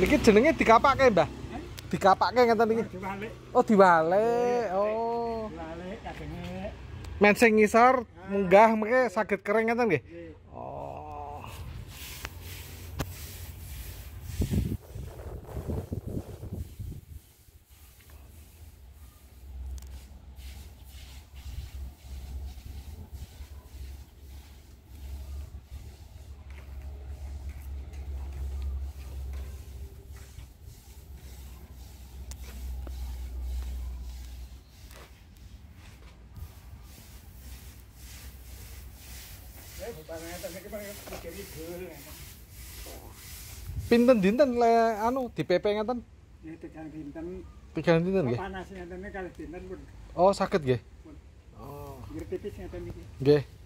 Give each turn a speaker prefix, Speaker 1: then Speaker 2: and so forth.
Speaker 1: Niki jenenge dikapake, Mbah. Eh? Dikapake ngeten niki. Diwalik. Oh, diwalik.
Speaker 2: Oh. di kadenge.
Speaker 1: Men sing ngisor ah. munggah mengke saged kering ngeten nggih. Oh. Pinten dinten le anu di PP ngeten?
Speaker 3: Ya tekan dinten.
Speaker 1: Tekan dinten nggih.
Speaker 3: Panas ngeten kalih dinten pun.
Speaker 1: Oh, sakit nggih.
Speaker 3: Oh. Nggih tipis ngeten iki.
Speaker 1: Nggih.